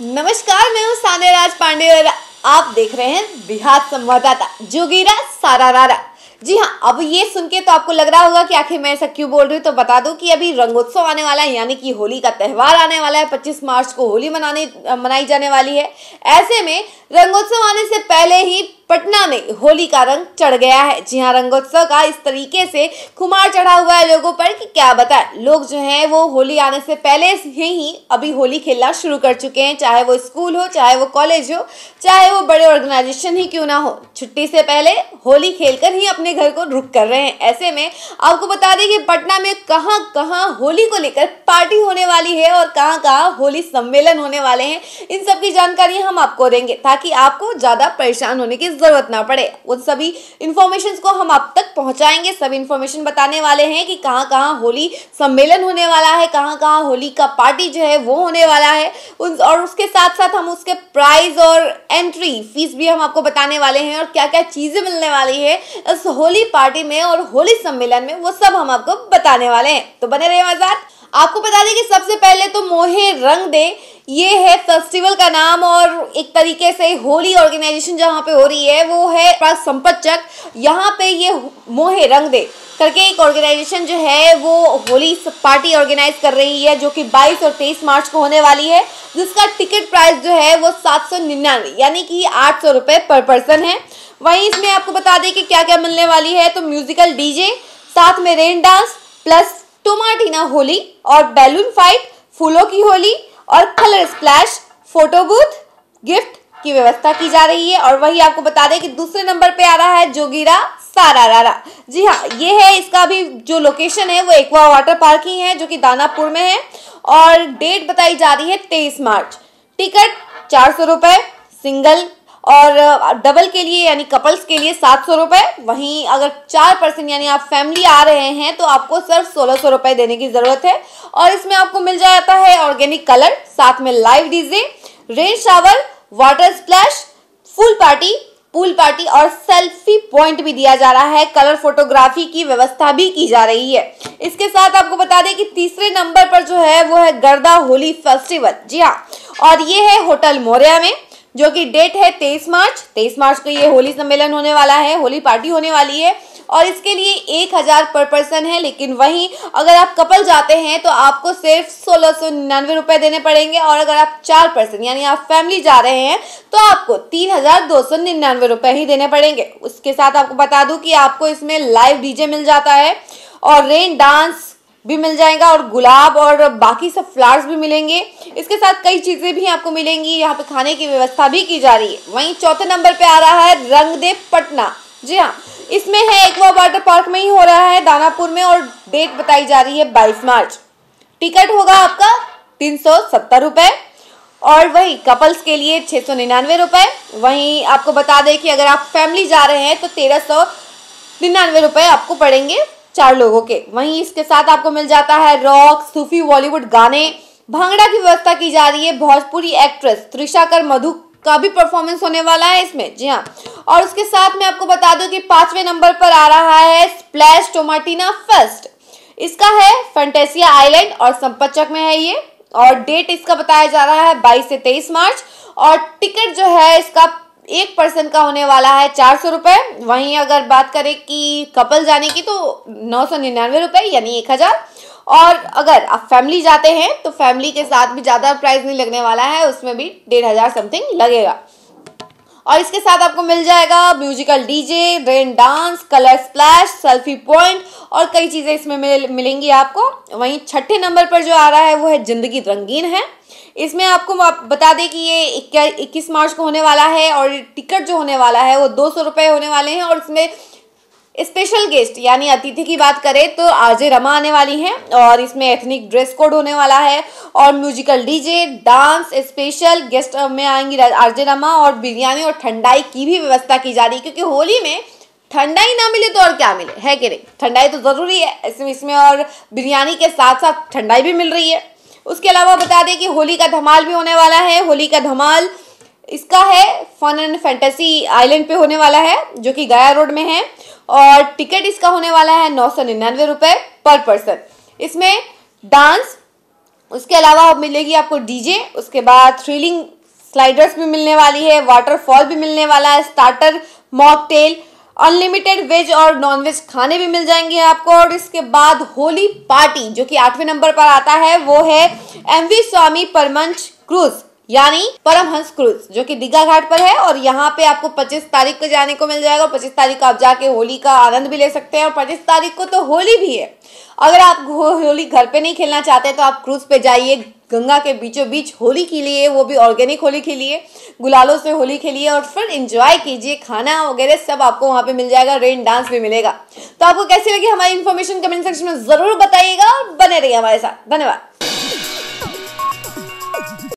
नमस्कार मैं हूँ सानिया राज पांडे और आप देख रहे हैं बिहार संवाददाता जोगीरा रारा जी हाँ अब ये सुन के तो आपको लग रहा होगा कि आखिर मैं ऐसा क्यों बोल रही हूँ तो बता दूँ कि अभी रंगोत्सव आने वाला है यानी कि होली का त्यौहार आने वाला है 25 मार्च को होली मनाने मनाई जाने वाली है ऐसे में रंगोत्सव आने से पहले ही पटना में होली का रंग चढ़ गया है जी हाँ रंगोत्सव का इस तरीके से खुमार चढ़ा हुआ है लोगों पर कि क्या बताएं लोग जो हैं वो होली आने से पहले से ही अभी होली खेलना शुरू कर चुके हैं चाहे वो स्कूल हो चाहे वो कॉलेज हो चाहे वो बड़े ऑर्गेनाइजेशन ही क्यों ना हो छुट्टी से पहले होली खेल ही अपने घर को रुक कर रहे हैं ऐसे में आपको बता दें कि पटना में कहाँ कहाँ होली को लेकर पार्टी होने वाली है और कहाँ कहाँ होली सम्मेलन होने वाले हैं इन सब की जानकारी हम आपको देंगे ताकि आपको ज़्यादा परेशान होने की जरूरत ना पड़े उन सभी इंफॉर्मेशन को हम आप तक पहुंचाएंगे सभी इंफॉर्मेशन बताने वाले हैं कि कहाँ कहाँ होली सम्मेलन होने वाला है कहाँ कहाँ होली का पार्टी जो है वो होने वाला है उन और उसके साथ साथ हम उसके प्राइज और एंट्री फीस भी हम आपको बताने वाले हैं और क्या क्या चीज़ें मिलने वाली है इस होली पार्टी में और होली सम्मेलन में वो सब हम आपको बताने वाले हैं तो बने रहे हमारे साथ आपको बता दें कि सबसे पहले तो मोहे रंग दे ये है फेस्टिवल का नाम और एक तरीके से होली ऑर्गेनाइजेशन जहाँ पे हो रही है वो है चक यहाँ पे ये मोहे रंग दे करके एक ऑर्गेनाइजेशन जो है वो होली पार्टी ऑर्गेनाइज कर रही है जो कि 22 और 23 मार्च को होने वाली है जिसका टिकट प्राइस जो है वो सात सौ निन्यानवे यानी कि आठ सौ रुपये पर पर्सन है वहीं इसमें आपको बता दें कि क्या क्या मिलने वाली है तो म्यूजिकल डीजे साथ में rain dance plus Tomatina Holi और बैलून फाइट फूलों की होली और colour splash photo booth gift की व्यवस्था की जा रही है और वही आपको बता दें कि दूसरे नंबर पे आ रहा है जोगिरा सारा रारा जी हाँ ये है इसका भी जो लोकेशन है वो एक्वा वाटर पार्क ही है जो कि दानापुर में है और डेट बताई जा रही है तेईस मार्च टिकट चार सौ रुपये सिंगल और डबल के लिए यानी कपल्स के लिए सात सौ रुपये वहीं अगर चार पर्सन यानी आप फैमिली आ रहे हैं तो आपको सिर्फ सोलह सौ रुपये देने की ज़रूरत है और इसमें आपको मिल जाता है ऑर्गेनिक कलर साथ में live DJ rain shower water splash full party pool party और सेल्फी पॉइंट भी दिया जा रहा है कलर फोटोग्राफी की व्यवस्था भी की जा रही है इसके साथ आपको बता दें कि तीसरे नंबर पर जो है वो है गर्दा होली फेस्टिवल जी हाँ और ये है होटल मोरिया में जो कि डेट है तेईस मार्च तेईस मार्च को ये होली सम्मेलन होने वाला है होली पार्टी होने वाली है और इसके लिए एक हज़ार पर पर्सन है लेकिन वहीं अगर आप कपल जाते हैं तो आपको सिर्फ सोलह सौ निन्यानवे रुपये देने पड़ेंगे और अगर आप चार पर्सन यानी आप फैमिली जा रहे हैं तो आपको तीन हज़ार दो सौ निन्यानवे रुपये ही देने पड़ेंगे उसके साथ आपको बता दूं कि आपको इसमें लाइव डीजे मिल जाता है और रेन डांस भी मिल जाएगा और गुलाब और बाकी सब फ्लावर्स भी मिलेंगे इसके साथ कई चीज़ें भी आपको मिलेंगी यहाँ पे खाने की व्यवस्था भी की जा रही है वहीं चौथे नंबर पे आ रहा है रंगदेव पटना जी हाँ इसमें है एक्वा वाटर पार्क में ही हो रहा है दानापुर में और डेट बताई जा रही है बाईस मार्च टिकट होगा आपका तीन सौ सत्तर रुपये और वही कपल्स के लिए छः सौ निन्यानवे रुपये वहीं आपको बता दें कि अगर आप फैमिली जा रहे हैं तो तेरह सौ निन्यानवे रुपये आपको पड़ेंगे चार लोगों के वहीं इसके साथ आपको मिल जाता है रॉक सूफी बॉलीवुड गाने भांगड़ा की व्यवस्था की जा रही है भोजपुरी एक्ट्रेस त्रिशाकर मधु का भी परफॉर्मेंस होने वाला है इसमें जी हाँ और उसके साथ में आपको बता दूं कि पांचवें नंबर पर आ रहा है स्प्लैश टोमाटीना फर्स्ट इसका है फंटेसिया आइलैंड और संपचक में है ये और डेट इसका बताया जा रहा है 22 से 23 मार्च और टिकट जो है इसका एक पर्सन का होने वाला है चार सौ रुपये वहीं अगर बात करें कि कपल जाने की तो नौ सौ निन्यानवे रुपए यानी एक हज़ार और अगर आप फैमिली जाते हैं तो फैमिली के साथ भी ज़्यादा प्राइस नहीं लगने वाला है उसमें भी डेढ़ हज़ार समथिंग लगेगा और इसके साथ आपको मिल जाएगा musical DJ rain dance colour splash selfie point और कई चीज़ें इसमें मिल, मिलेंगी आपको वहीं छठे नंबर पर जो आ रहा है वो है ज़िंदगी रंगीन है इसमें आपको बता दें कि ये इक्कीस मार्च को होने वाला है और टिकट जो होने वाला है वो दो सौ रुपये होने वाले हैं और इसमें स्पेशल गेस्ट यानी अतिथि की बात करें तो आज रमा आने वाली हैं और इसमें एथनिक ड्रेस कोड होने वाला है और musical DJ dance special guest में आएंगी आरजे रमा और बिरयानी और ठंडाई की भी व्यवस्था की जा रही है क्योंकि होली में ठंडाई ना मिले तो और क्या मिले है कि नहीं ठंडाई तो ज़रूरी है इसमें और बिरयानी के साथ साथ ठंडाई भी मिल रही है उसके अलावा बता दें कि होली का धमाल भी होने वाला है होली का धमाल इसका है फन एंड फैंटेसी आइलैंड पे होने वाला है जो कि गया रोड में है और टिकट इसका होने वाला है नौ सौ निन्यानवे रुपये पर पर्सन इसमें डांस उसके अलावा मिलेगी आपको डीजे उसके बाद थ्रिलिंग स्लाइडर्स भी मिलने वाली है वाटरफॉल भी मिलने वाला है स्टार्टर मॉकटेल अनलिमिटेड वेज और नॉन वेज खाने भी मिल जाएंगे आपको और इसके बाद होली पार्टी जो कि आठवें नंबर पर आता है वो है एम वी स्वामी परमंच क्रूज यानी परमहंस क्रूज जो कि दीघा घाट पर है और यहाँ पे आपको 25 तारीख को जाने को मिल जाएगा और 25 तारीख को आप जाके होली का आनंद भी ले सकते हैं और 25 तारीख को तो होली भी है अगर आप होली घर पे नहीं खेलना चाहते तो आप क्रूज पे जाइए गंगा के बीचों बीच होली खेलिए वो भी ऑर्गेनिक होली खेलिए गुलालों से होली खेलिए और फिर इंजॉय कीजिए खाना वगैरह सब आपको वहाँ पे मिल जाएगा रेन डांस भी मिलेगा तो आपको कैसी लगी हमारी इन्फॉर्मेशन कमेंट सेक्शन में ज़रूर बताइएगा और बने रहिए हमारे साथ धन्यवाद